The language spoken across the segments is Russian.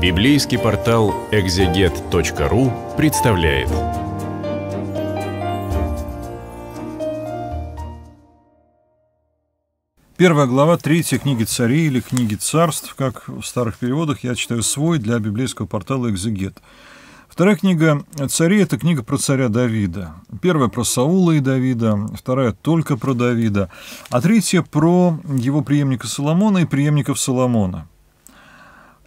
Библейский портал экзегет.ру представляет. Первая глава третьей книги царей или книги царств, как в старых переводах я читаю свой для библейского портала «Экзегет». Вторая книга царей – это книга про царя Давида. Первая про Саула и Давида, вторая только про Давида, а третья про его преемника Соломона и преемников Соломона.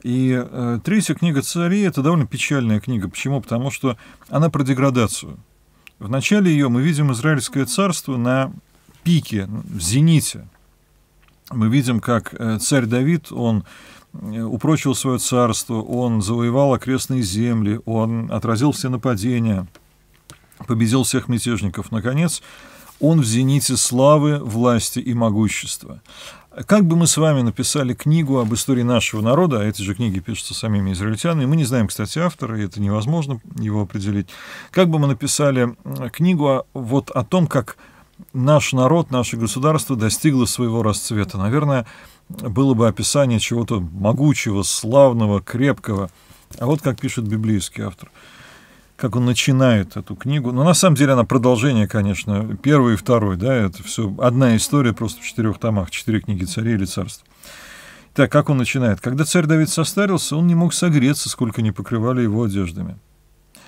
И э, третья книга царей это довольно печальная книга. Почему? Потому что она про деградацию. В начале ее мы видим Израильское царство на пике, в зените. Мы видим, как э, царь Давид, он э, упрочил свое царство, он завоевал окрестные земли, он отразил все нападения, победил всех мятежников. Наконец, он в зените славы, власти и могущества. Как бы мы с вами написали книгу об истории нашего народа, а эти же книги пишутся самими израильтянами, мы не знаем, кстати, автора, и это невозможно его определить, как бы мы написали э, книгу о, вот о том, как наш народ, наше государство достигло своего расцвета. Наверное, было бы описание чего-то могучего, славного, крепкого. А вот как пишет библейский автор – как он начинает эту книгу. Но ну, на самом деле она продолжение, конечно, первой и второй, да, это все одна история просто в четырех томах, четыре книги царей или царств. Так, как он начинает? Когда царь Давид состарился, он не мог согреться, сколько не покрывали его одеждами.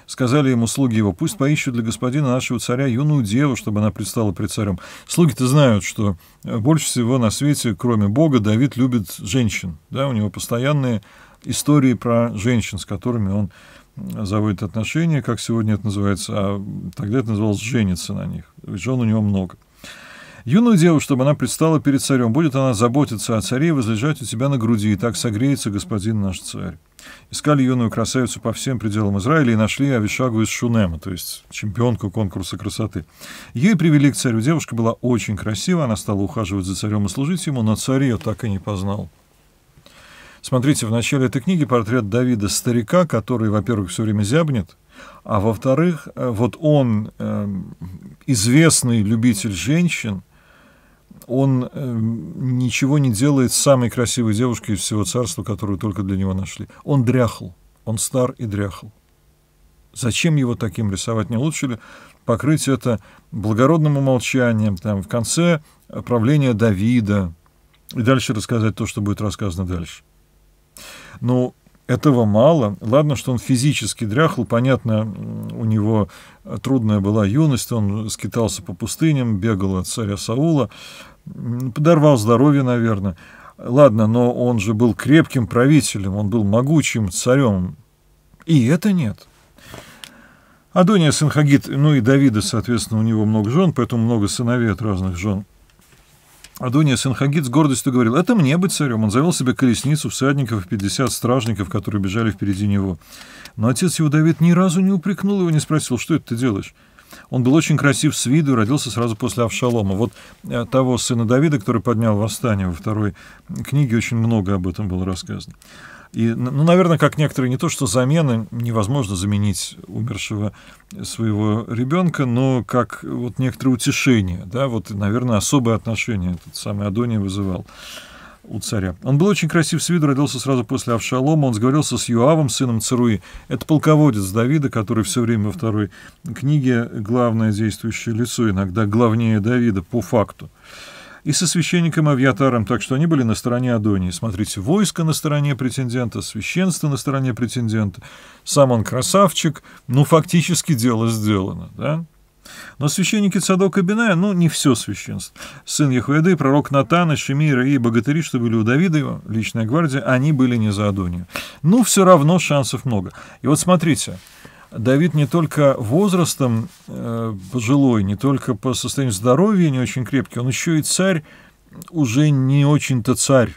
Сказали ему слуги его, пусть поищут для господина нашего царя юную деву, чтобы она предстала пред царем. Слуги-то знают, что э, больше всего на свете, кроме Бога, Давид любит женщин. Да, у него постоянные истории про женщин, с которыми он заводит отношения, как сегодня это называется, а тогда это называлось «жениться на них», жен у него много. Юную деву, чтобы она предстала перед царем, будет она заботиться о царе и возлежать у тебя на груди, и так согреется господин наш царь. Искали юную красавицу по всем пределам Израиля и нашли Авишагу из Шунема, то есть чемпионку конкурса красоты. Ей привели к царю. Девушка была очень красива, она стала ухаживать за царем и служить ему, но царь ее так и не познал. Смотрите, в начале этой книги портрет Давида старика, который, во-первых, все время зябнет, а во-вторых, э, вот он, эм, известный любитель женщин, он эм, ничего не делает с самой красивой девушкой из всего царства, которую только для него нашли. Он дряхл, он стар и дряхл. Зачем его таким рисовать? Не лучше ли покрыть это благородным умолчанием, там, в конце правления Давида, и дальше рассказать то, что будет рассказано дальше? Ну этого мало. Ладно, что он физически дряхл, понятно, у него э, трудная была юность, он скитался по пустыням, бегал от царя Саула, подорвал здоровье, наверное. Ладно, но он же был крепким правителем, он был могучим царем. И это нет. Адония Синхагит, ну и Давида, соответственно, у него много жен, поэтому много сыновей от разных жен – Адония Сенхагид с гордостью говорил, это мне быть царем. Он завел себе колесницу, всадников и 50 стражников, которые бежали впереди него. Но отец его Давид ни разу не упрекнул его, не спросил, что это ты делаешь? Он был очень красив с виду и родился сразу после Авшалома. Вот э, того сына Давида, который поднял восстание во второй книге, очень много об этом было рассказано. И, ну, ну, наверное, как некоторые, не то что замены, невозможно заменить умершего своего ребенка, но как вот некоторое утешение, да, вот, наверное, особое отношение этот самый Адония вызывал у царя. Он был очень красив с виду, родился сразу после Авшалома, он сговорился с Юавом, сыном Царуи. Это полководец Давида, который все время во второй книге главное действующее лицо, иногда главнее Давида по факту и со священником Авиатаром, так что они были на стороне Адонии. Смотрите, войско на стороне претендента, священство на стороне претендента, сам он красавчик, ну, фактически дело сделано, да? Но священники Цадока Биная, ну, не все священство. Сын Яхуэды, пророк Натана, Шемира и богатыри, что были у Давида, его личная гвардия, они были не за Адонию. Ну, все равно шансов много. И вот смотрите, Давид не только возрастом э, пожилой, не только по состоянию здоровья не очень крепкий, он еще и царь, уже не очень-то царь.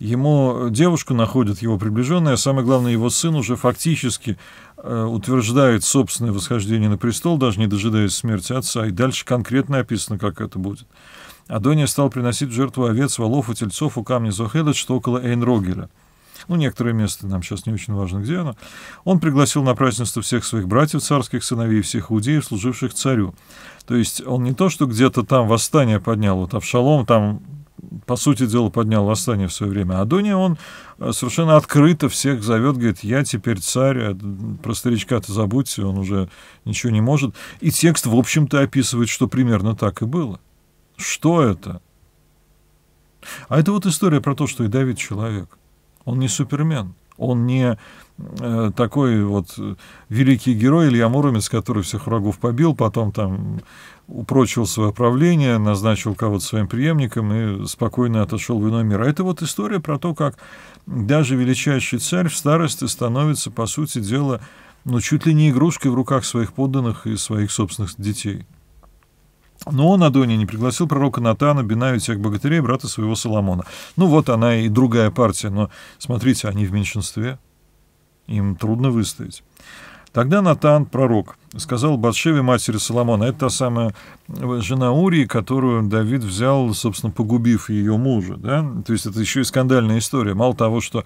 Ему девушку находят его приближенная, а самое главное, его сын уже фактически э, утверждает собственное восхождение на престол, даже не дожидаясь смерти отца, и дальше конкретно описано, как это будет. Адония стал приносить в жертву овец, волов и тельцов у камня Зохелет, что около Эйнрогеля – ну, некоторое место, нам сейчас не очень важно, где оно, он пригласил на празднество всех своих братьев царских, сыновей всех иудеев, служивших царю. То есть он не то, что где-то там восстание поднял, вот Авшалом там по сути дела, поднял восстание в свое время. А Дуни он э, совершенно открыто всех зовет, говорит, я теперь царь, а, про старичка-то забудьте, он уже ничего не может. И текст, в общем-то, описывает, что примерно так и было. Что это? А это вот история про то, что и Давид человек – он не супермен. Он не э, такой вот э, великий герой Илья Муромец, который всех врагов побил, потом там упрочил свое правление, назначил кого-то своим преемником и спокойно отошел в иной мир. А это вот история про то, как даже величайший царь в старости становится, по сути дела, ну, чуть ли не игрушкой в руках своих подданных и своих собственных детей. Но он, Адония, не пригласил пророка Натана, Бина и всех богатырей, брата своего Соломона. Ну, вот она и другая партия, но, смотрите, они в меньшинстве. Им трудно выстоять. Тогда Натан, пророк, сказал Батшеве, матери Соломона, это та самая э, жена Урии, которую Давид взял, собственно, погубив ее мужа. Да? То есть это еще и скандальная история. Мало того, что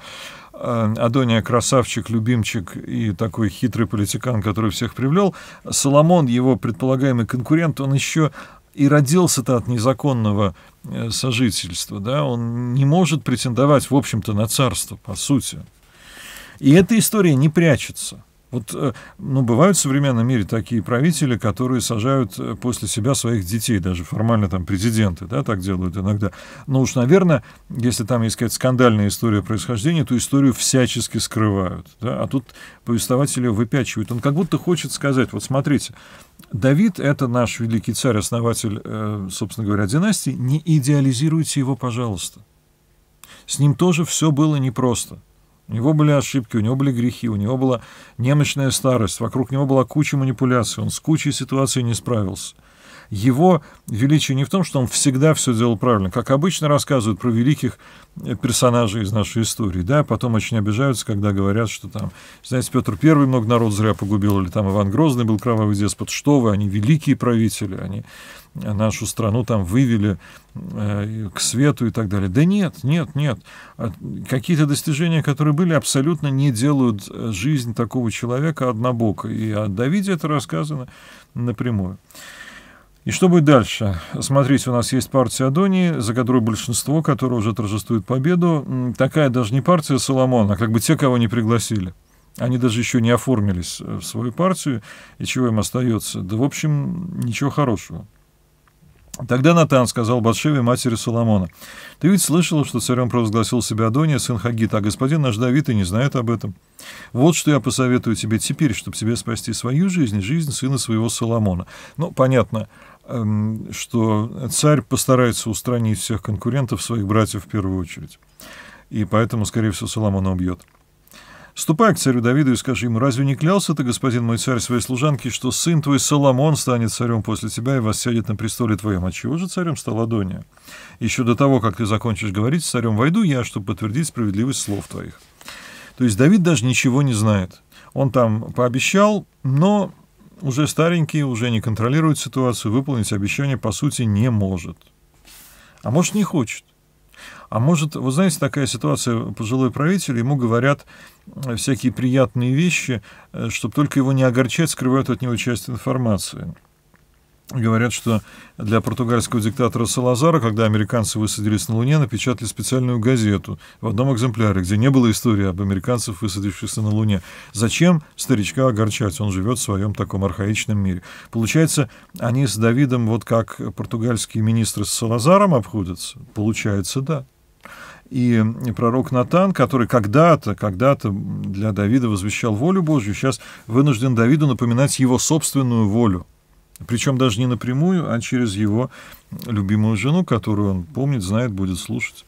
Э, Адония красавчик, любимчик и такой хитрый политикан, который всех привлел. Соломон, его предполагаемый конкурент, он еще и родился-то от незаконного э, сожительства, да, он не может претендовать, в общем-то, на царство, по сути. И эта история не прячется. Вот, э, ну, бывают в современном мире такие правители, которые сажают э, после себя своих детей, даже формально там президенты, да, так делают иногда. Но уж, наверное, если там есть какая-то скандальная история происхождения, то историю всячески скрывают, да, а тут повествователи выпячивают. Он как будто хочет сказать, вот смотрите, Давид — это наш великий царь, основатель, э, собственно говоря, династии, не идеализируйте его, пожалуйста. С ним тоже все было непросто. У него были ошибки, у него были грехи, у него была немощная старость, вокруг него была куча манипуляций, он с кучей ситуаций не справился его величие не в том, что он всегда все делал правильно, как обычно рассказывают про великих э, персонажей из нашей истории, да, потом очень обижаются, когда говорят, что там, знаете, Петр Первый много народ зря погубил, или там Иван Грозный был кровавый деспот, что вы, они великие правители, они нашу страну там вывели э, к свету и так далее. Да нет, нет, нет. А какие-то достижения, которые были, абсолютно не делают э, жизнь такого человека однобокой. И о Давиде это рассказано напрямую. И что будет дальше? Смотрите, у нас есть партия Адонии, за которую большинство, которое уже торжествует победу. Такая даже не партия Соломона, а как бы те, кого не пригласили. Они даже еще не оформились э, в свою партию, и чего им остается? Да, в общем, ничего хорошего. Тогда Натан сказал Батшеве, матери Соломона, «Ты ведь слышала, что царем провозгласил себя Адония, сын Хагита, а господин наш Давид и не знает об этом. Вот что я посоветую тебе теперь, чтобы тебе спасти свою жизнь и жизнь сына своего Соломона». Ну, понятно, Эм, что царь постарается устранить всех конкурентов, своих братьев в первую очередь. И поэтому, скорее всего, Соломона убьет. «Ступай к царю Давиду и скажи ему, разве не клялся ты, господин мой царь, своей служанке, что сын твой Соломон станет царем после тебя и воссядет на престоле твоем? А чего же царем стал Адония? Еще до того, как ты закончишь говорить, с царем войду я, чтобы подтвердить справедливость слов твоих». То есть Давид даже ничего не знает. Он там пообещал, но уже старенький, уже не контролирует ситуацию, выполнить обещание по сути не может. А может не хочет. А может, вы знаете, такая ситуация, пожилой правитель, ему говорят э, всякие приятные вещи, э, чтобы только его не огорчать, скрывают от него часть информации. Говорят, что для португальского диктатора Салазара, когда американцы высадились на Луне, напечатали специальную газету в одном экземпляре, где не было истории об американцах, высадившихся на Луне. Зачем старичка огорчать? Он живет в своем таком архаичном мире. Получается, они с Давидом, вот как португальские министры с Салазаром обходятся? Получается, да и пророк Натан, который когда-то, когда-то для Давида возвещал волю Божью, сейчас вынужден Давиду напоминать его собственную волю. Причем даже не напрямую, а через его любимую жену, которую он помнит, знает, будет слушать.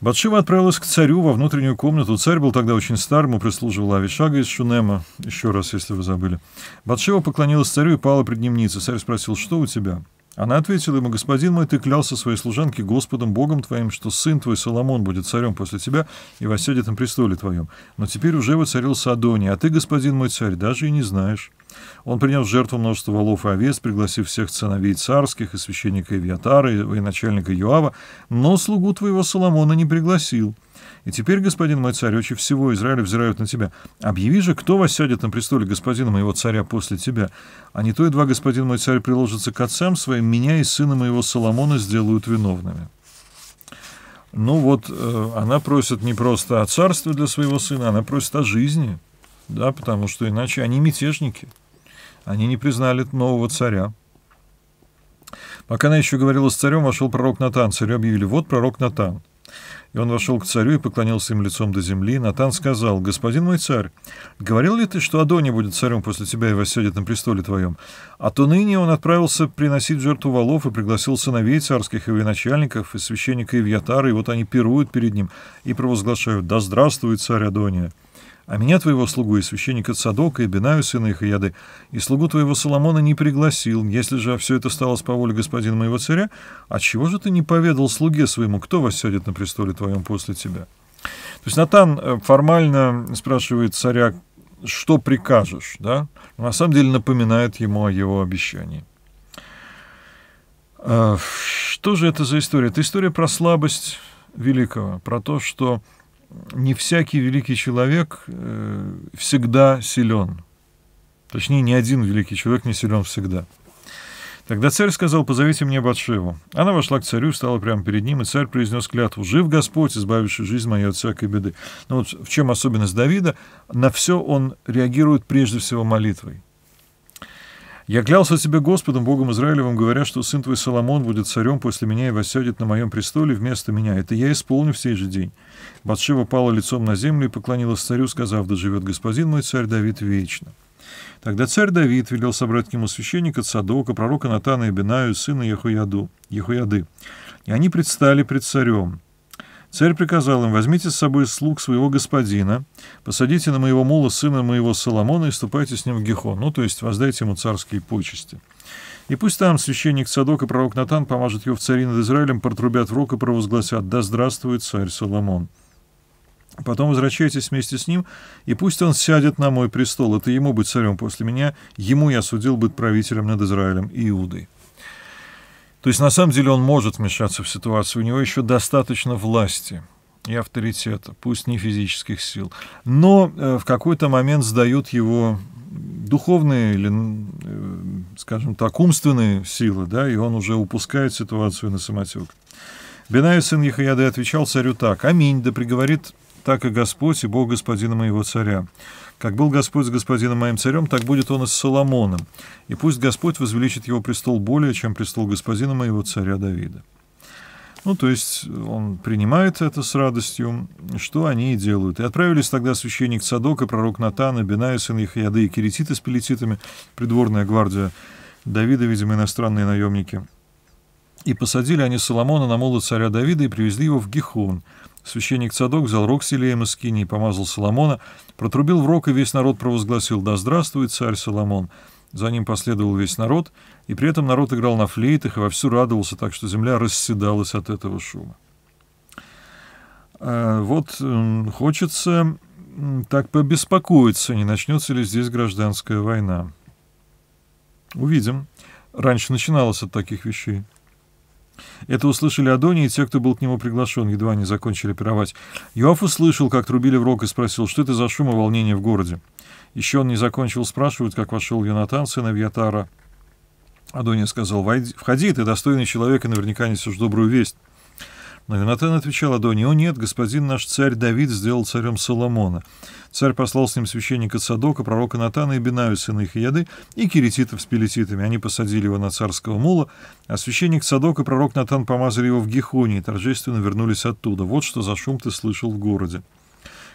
Батшева отправилась к царю во внутреннюю комнату. Царь был тогда очень стар, ему прислуживала Авишага из Шунема. Еще раз, если вы забыли. Батшева поклонилась царю и пала пред ним ниц. Царь спросил, что у тебя? Она ответила ему, «Господин мой, ты клялся своей служанке Господом Богом твоим, что сын твой Соломон будет царем после тебя и воссядет на престоле твоем. Но теперь уже воцарился Адония, а ты, господин мой царь, даже и не знаешь». Он принес жертву множество волов и овец, пригласив всех сыновей царских и священника Ивиатара, и военачальника Юава, но слугу твоего Соломона не пригласил. И теперь, господин мой царь, очи всего Израиля взирают на тебя. Объяви же, кто воссядет на престоле господина моего царя после тебя. А не то и два господин мой царь приложатся к отцам своим, меня и сына моего Соломона сделают виновными». Ну вот, э, она просит не просто о царстве для своего сына, она просит о жизни, да, потому что иначе они мятежники. Они не признали нового царя. Пока она еще говорила с царем, вошел пророк Натан. Царю объявили, вот пророк Натан. И он вошел к царю и поклонился им лицом до земли. Натан сказал, «Господин мой царь, говорил ли ты, что Адони будет царем после тебя и восседет на престоле твоем? А то ныне он отправился приносить жертву валов и пригласил сыновей царских и военачальников, и священника Ивьятара, и вот они пируют перед ним и провозглашают, «Да здравствует царь Адония!» А меня, твоего слугу, и священника Цадока, и Бенаю, сына их яды, и слугу твоего Соломона не пригласил, если же все это стало с по воле господина моего царя, отчего же ты не поведал слуге своему, кто воссядет на престоле твоем после тебя?» То есть Натан э, формально спрашивает царя, что прикажешь, да? Но на самом деле напоминает ему о его обещании. А, что же это за история? Это история про слабость великого, про то, что не всякий великий человек э, всегда силен. Точнее, ни один великий человек не силен всегда. Тогда царь сказал, позовите мне Батшеву. Она вошла к царю, стала прямо перед ним, и царь произнес клятву. Жив Господь, избавивший жизнь мою от всякой беды. Но ну вот в чем особенность Давида? На все он реагирует прежде всего молитвой. Я клялся тебе Господом, Богом Израилевым, говоря, что сын твой Соломон будет царем после меня и воссядет на моем престоле вместо меня. Это я исполню в сей же день. Батшева пала лицом на землю и поклонилась царю, сказав, да живет господин мой, царь Давид, вечно. Тогда царь Давид велел собрать к нему священника Цадока, пророка Натана и Бинаю, сына Яхуяду, Яхуяды, И они предстали пред царем. Царь приказал им, возьмите с собой слуг своего господина, посадите на моего мула сына моего Соломона и ступайте с ним в Гихон, ну, то есть воздайте ему царские почести. И пусть там священник Садок и пророк Натан помажут его в цари над Израилем, протрубят в рог и провозгласят «Да здравствует царь Соломон». Потом возвращайтесь вместе с ним, и пусть он сядет на мой престол. Это ему быть царем после меня, ему я судил быть правителем над Израилем и Иудой. То есть на самом деле он может вмешаться в ситуацию, у него еще достаточно власти и авторитета, пусть не физических сил, но э, в какой-то момент сдают его духовные или, э, скажем так, умственные силы, да, и он уже упускает ситуацию на самотек. Бенаю сын Ехаяды отвечал царю так, «Аминь, да приговорит так и Господь, и Бог господина моего царя. Как был Господь с господином моим царем, так будет он и с Соломоном. И пусть Господь возвеличит его престол более, чем престол господина моего царя Давида». Ну, то есть он принимает это с радостью, что они и делают. И отправились тогда священник Садок и пророк Натан, и Бенай, сын их Яды, и Кирититы с пелетитами, придворная гвардия Давида, видимо, иностранные наемники. И посадили они Соломона на молот царя Давида и привезли его в Гихон, Священник Цадок взял рог с из скини помазал Соломона, протрубил в рог, и весь народ провозгласил «Да здравствует царь Соломон!» За ним последовал весь народ, и при этом народ играл на флейтах и вовсю радовался, так что земля расседалась от этого шума. А, вот хочется так побеспокоиться, не начнется ли здесь гражданская война. Увидим. Раньше начиналось от таких вещей. Это услышали Адони и те, кто был к нему приглашен, едва они закончили пировать. Иоаф услышал, как трубили в рог и спросил, что это за шум и волнение в городе. Еще он не закончил спрашивать, как вошел Юнатан, сын Авьятара. Адони сказал, «Входи, ты достойный человек и наверняка несешь добрую весть». Навинатан отвечал Адоне, «О нет, господин наш царь Давид сделал царем Соломона. Царь послал с ним священника Садока, пророка Натана и бинаю сына их еды, и кирититов с пелетитами. Они посадили его на царского мула, а священник Садок и пророк Натан помазали его в Гихоне и торжественно вернулись оттуда. Вот что за шум ты слышал в городе».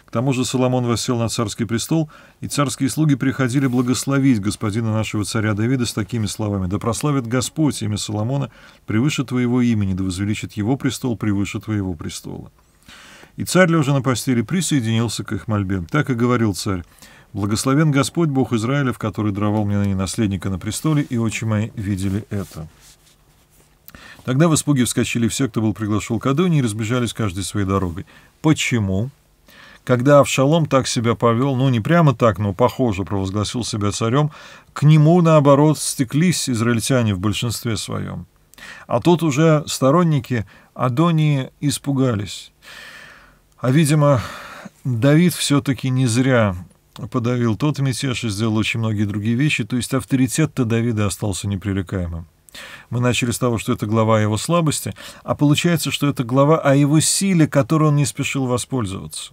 К тому же Соломон восел на царский престол, и царские слуги приходили благословить господина нашего царя Давида с такими словами «Да прославит Господь имя Соломона превыше твоего имени, да возвеличит его престол превыше твоего престола». И царь, лежа на постели, присоединился к их мольбе. Так и говорил царь. «Благословен Господь, Бог Израиля, в который даровал мне ныне наследника на престоле, и очи мои видели это». Тогда в испуге вскочили все, кто был приглашен к Адоне, и разбежались каждой своей дорогой. Почему? Когда Авшалом так себя повел, ну не прямо так, но похоже провозгласил себя царем, к нему, наоборот, стеклись израильтяне в большинстве своем. А тут уже сторонники Адонии испугались. А, видимо, Давид все-таки не зря подавил тот мятеж и сделал очень многие другие вещи, то есть авторитет-то Давида остался непререкаемым. Мы начали с того, что это глава о его слабости, а получается, что это глава о его силе, которой он не спешил воспользоваться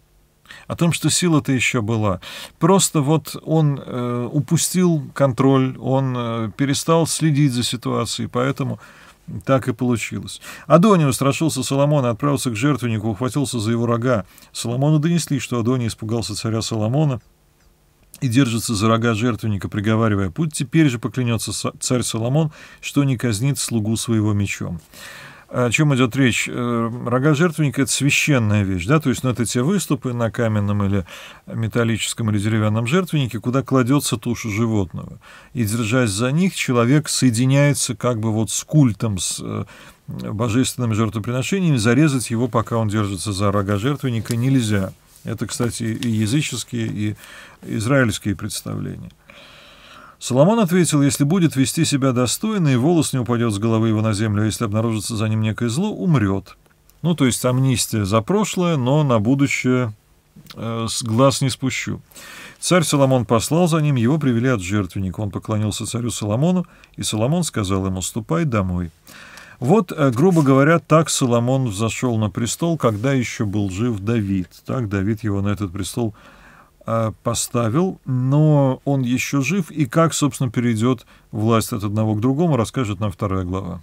о том, что сила-то еще была. Просто вот он э, упустил контроль, он э, перестал следить за ситуацией, поэтому так и получилось. Адония устрашился Соломона, отправился к жертвеннику, ухватился за его рога. Соломону донесли, что Адония испугался царя Соломона и держится за рога жертвенника, приговаривая, «Путь теперь же поклянется царь Соломон, что не казнит слугу своего мечом». Э, о чем идет речь? Э, рога жертвенника – это священная вещь, да, то есть, ну, это те выступы на каменном или металлическом или деревянном жертвеннике, куда кладется туша животного. И, держась за них, человек соединяется как бы вот с культом, с э, божественными жертвоприношениями, зарезать его, пока он держится за рога жертвенника, нельзя. Это, кстати, и языческие, и израильские представления. Соломон ответил, если будет вести себя достойно, и волос не упадет с головы его на землю, а если обнаружится за ним некое зло, умрет. Ну, то есть амнистия за прошлое, но на будущее э, с глаз не спущу. Царь Соломон послал за ним, его привели от жертвенника. Он поклонился царю Соломону, и Соломон сказал ему, «Ступай домой». Вот, э, грубо говоря, так Соломон взошел на престол, когда еще был жив Давид. Так Давид его на этот престол Э, поставил, но он еще жив, и как, собственно, перейдет власть от одного к другому, расскажет нам вторая глава.